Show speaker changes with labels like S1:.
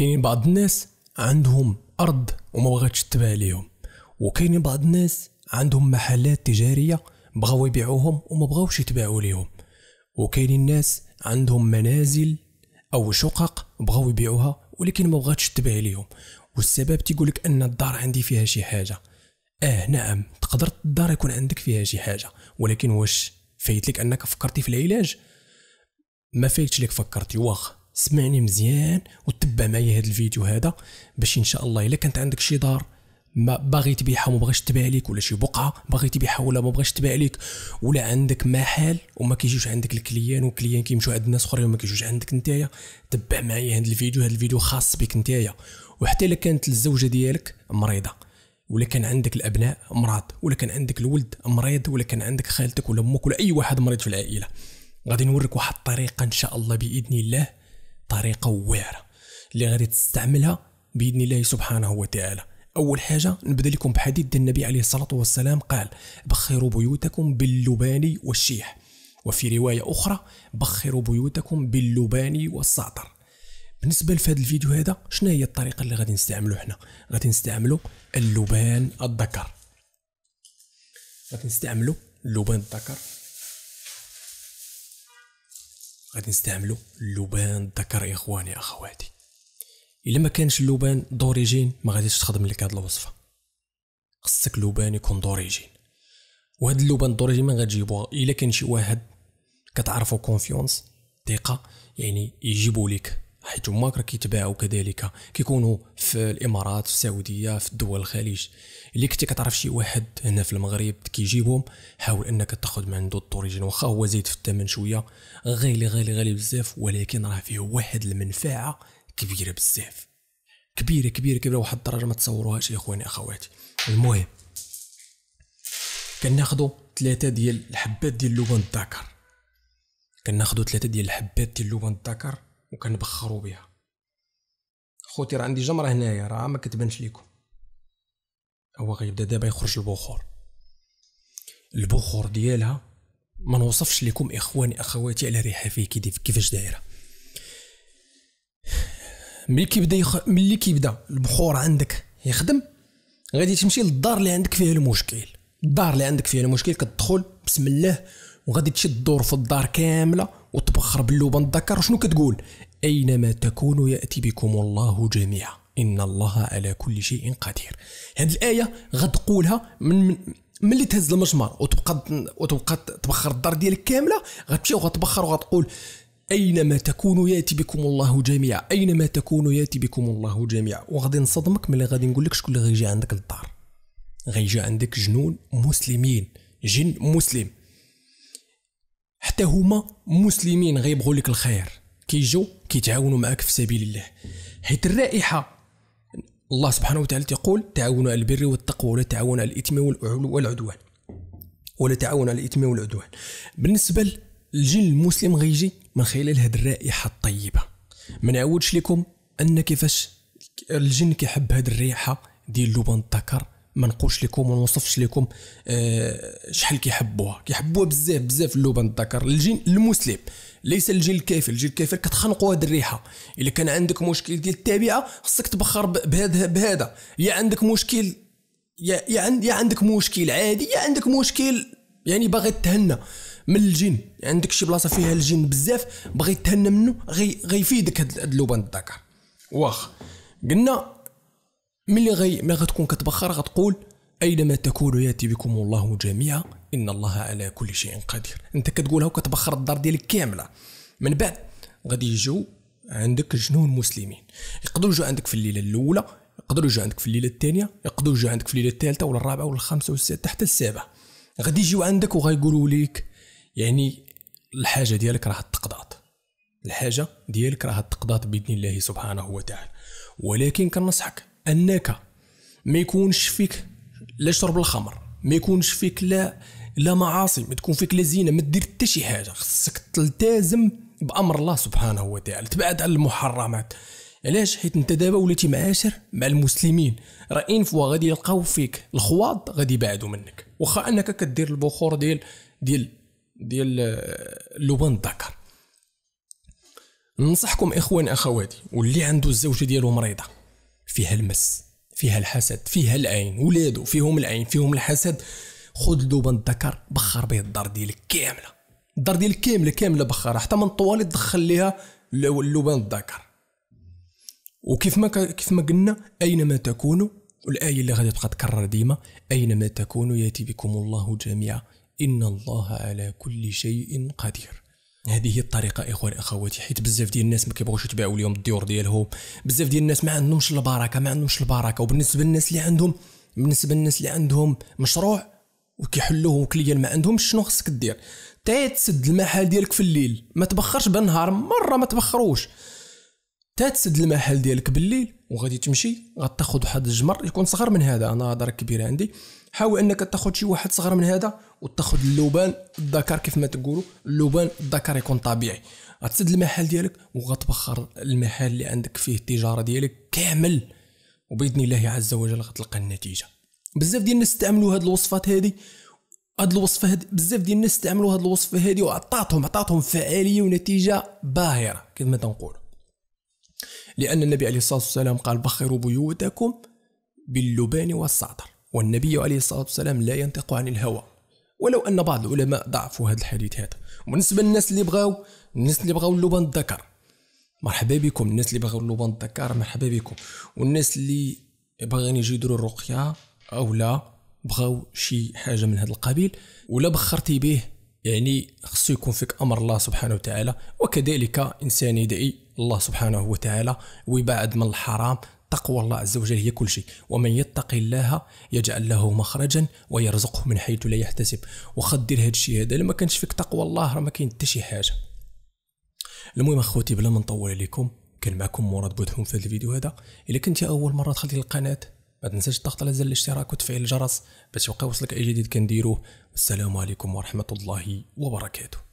S1: كاينين بعض الناس عندهم ارض وما بغاتش تباع ليهم وكاينين بعض الناس عندهم محلات تجاريه بغاو يبيعوهم وما بغاوش يتباعوا ليهم وكاينين ناس عندهم منازل او شقق بغاو يبيعوها ولكن ما بغاتش تباع ليهم والسبب تيقولك ان الدار عندي فيها شي حاجه اه نعم تقدر الدار يكون عندك فيها شي حاجه ولكن واش فايت لك انك فكرتي في العلاج ما فايتش لك فكرتي واخ سمعني مزيان وتبع معايا هذا الفيديو هذا باش ان شاء الله الا كانت عندك شي دار ما باغي تبيعها وما بغاش تبيع لك ولا شي بقعه باغي تبيعها ولا ما بغاش تبيع لك ولا عندك محل وما كيجيوش عندك الكليان وكليان كيمشيو عند الناس اخرين وما كيجيوش عندك نتايا تبع معايا هذا الفيديو هذا الفيديو خاص بك نتايا وحتى الا كانت الزوجه ديالك مريضه ولا كان عندك الابناء مرض ولا كان عندك الولد مريض ولا كان عندك خالتك ولا امك ولا اي واحد مريض في العائله غادي نوريك واحد الطريقه ان شاء الله باذن الله طريقه واعره اللي غادي تستعملها باذن الله سبحانه وتعالى اول حاجه نبدا لكم بحديث النبي عليه الصلاه والسلام قال بخروا بيوتكم باللبان والشيح وفي روايه اخرى بخروا بيوتكم باللبان والسعطر بالنسبه لفهاد الفيديو هذا شنو هي الطريقه اللي غادي نستعملو حنا غادي نستعملو اللبان الذكر غادي نستعملو اللبان الذكر غادي نستعملو اللبان الذكر اخواني اخواتي الا ما كانش اللبان دوريجين ما غاديش تخدم لك هاد الوصفه خصك لبان يكون دوريجين وهاد اللبان دوريجين ما غتجيبو الا كان شي واحد كتعرفو كونفيونس ثقه يعني يجيبو لك حيت هما راه كيتباعوا كذلك كيكونوا في الامارات في السعوديه في الدول الخليج اللي كنتي كتعرف شي واحد هنا في المغرب كيجيبهم حاول انك تاخذ من عنده الطوريجين واخا هو زيد في الثمن شويه غالي غالي غالي بزاف ولكن راه فيه واحد المنفعه كبيره بزاف كبيره كبيره كبيره واحد الدرجه ما تصوروهاش يا اخواني اخواتي المهم كناخذوا ثلاثه ديال الحبات ديال لبن الذكر كناخذوا ثلاثه ديال الحبات ديال لبن الذكر وكنبخروا بها خوتي راه عندي جمره هنايا راه ما كتبانش ليكم هو غيبدا دابا يخرج البخور البخور ديالها ما نوصفش لكم اخواني اخواتي على ريحه فيه كيفاش دايره ملي كيبدا يخ... ملي كيبدا البخور عندك يخدم غادي تمشي للدار اللي عندك فيها المشكل الدار اللي عندك فيها المشكل كتدخل بسم الله وغادي تشد الدور في الدار كامله وتبخر باللوبه نتذكر شنو كتقول اينما تكون ياتي بكم الله جميعا ان الله على كل شيء قدير هذه الايه غتقولها من, من ملي تهز المجمر وتبقى وتبقى تبخر الدار ديالك كامله غتمشي وغتبخر وغتقول اينما تكون ياتي بكم الله جميعا اينما تكون ياتي بكم الله جميعا وغادي نصدمك ملي غادي نقول لك شكون اللي غيجي عندك للدار غيجي عندك جنون مسلمين جن مسلم حتى هما مسلمين غيبغوا لك الخير كيجوا كيتعاونوا معك في سبيل الله حيت الرائحه الله سبحانه وتعالى تقول تعاونوا على البر والتقوى ولا تعاونوا على الاثم والعدوان ولا تعاونوا على الاثم والعدوان بالنسبه للجن المسلم غيجي من خلال هذه الرائحه الطيبه ما نعاودش لكم ان كيفاش الجن كيحب هذه الريحه ديال لبن الذكر ما نقولش لكم وما نوصفش لكم أه شحال كيحبوها كيحبوها بزاف بزاف اللوبان الذكر الجين المسلم ليس الجيل الكافر الجيل الكافر كتخنقوا هذه الريحه الا كان عندك مشكل ديال التابعه خصك تبخر بهذا بهذا يا عندك مشكل يا يا, عندك مشكل عادي يا عندك مشكل يعني باغي تهنى من الجن عندك شي بلاصه فيها الجن بزاف باغي تهنى منه غي غيفيدك هاد اللبن الذكر واخ قلنا ملي غي ما غتكون كتبخر غتقول اينما تكونوا ياتي بكم الله جميعا ان الله على كل شيء قدير انت كتقولها وكتبخر الدار ديالك كامله من بعد غادي يجو عندك جنون مسلمين يقدروا يجوا عندك في الليله الاولى يقدروا يجوا عندك في الليله الثانيه يقدروا يجوا عندك في الليله الثالثه ولا الرابعه ولا الخامسه ولا السادسه حتى السابعه غادي يجيو عندك وغايقولوا لك يعني الحاجه ديالك راه تقضات الحاجه ديالك راه تقضات باذن الله سبحانه وتعالى ولكن كنصحك انك ما يكونش فيك لا شرب الخمر ما يكونش فيك لا لا معاصي ما تكون فيك لا زينه ما دير حتى شي حاجه خصك تلتزم بامر الله سبحانه وتعالى تبعد عن المحرمات علاش حيت انت دابا وليتي معاشر مع المسلمين راين فوا غادي يلقاو فيك الخواض غادي يبعدوا منك واخا انك كدير البخور ديال ديال ديال اللبن آه، الذكر ننصحكم اخوان اخواتي واللي عنده الزوجه ديالو مريضه فيها المس فيها الحسد فيها العين ولادو فيهم العين فيهم الحسد خذ ذوب الذكر بخر به الدار ديالك كامله الدار ديالك كامله كامله بخرها حتى من الطواليت دخل ليها اللبان الذكر وكيف ما كيف ما قلنا اينما تكونوا والايه اللي غادي تبقى تكرر ديما اينما تكونوا ياتي بكم الله جميعا ان الله على كل شيء قدير هذه هي الطريقه اخوان اخواتي حيت بزاف ديال الناس ما كيبغوش يتباعوا اليوم الديور ديالهم بزاف ديال الناس ما عندهمش البركه ما عندهمش البركه وبالنسبه للناس اللي عندهم بالنسبه للناس اللي عندهم مشروع وكيحلوه وكليان ما عندهمش شنو خصك دير تا تسد المحل ديالك في الليل ما تبخرش بالنهار مره ما تبخروش تا تسد المحل ديالك بالليل وغادي تمشي غتاخذ واحد الجمر يكون صغر من هذا انا هضره كبيره عندي حاول انك تاخذ شي واحد صغر من هذا وتاخذ اللبان الذكر كيف ما تقولوا اللبان الذكر يكون طبيعي غتسد المحل ديالك وغتبخر المحل اللي عندك فيه التجاره ديالك كامل وباذن الله عز وجل غتلقى النتيجه بزاف ديال الناس استعملوا هاد الوصفات هذه هاد الوصفه هاد بزاف ديال الناس استعملوا هاد الوصفه هادي وعطاتهم عطاتهم فعاليه ونتيجه باهره كيف ما تنقول لان النبي عليه الصلاه والسلام قال بخروا بيوتكم باللبان والسعتر والنبي عليه الصلاة والسلام لا ينطق عن الهوى ولو أن بعض العلماء ضعفوا هذا الحديث هذا بالنسبة للناس اللي بغاو الناس اللي بغاو اللبن الذكر مرحبا بكم الناس اللي بغاو اللبن الذكر مرحبا بكم والناس اللي باغيين يجيو يديروا الرقية أو لا بغاو شي حاجة من هذا القبيل ولا بخرتي به يعني خصو يكون فيك امر الله سبحانه وتعالى وكذلك انسان يدعي الله سبحانه وتعالى ويبعد من الحرام تقوى الله عز وجل هي كل شيء ومن يتق الله يجعل له مخرجا ويرزقه من حيث لا يحتسب وخا دير هذا الشيء هذا لما كانش فيك تقوى الله راه ما كاين حتى شي حاجه المهم اخوتي بلا ما نطول عليكم كان معكم مراد بودهم في هذا الفيديو هذا الا كنت اول مره دخلتي للقناه ما تنساش تضغط على زر الاشتراك وتفعيل الجرس باش يبقى يوصلك اي جديد كنديروه والسلام عليكم ورحمه الله وبركاته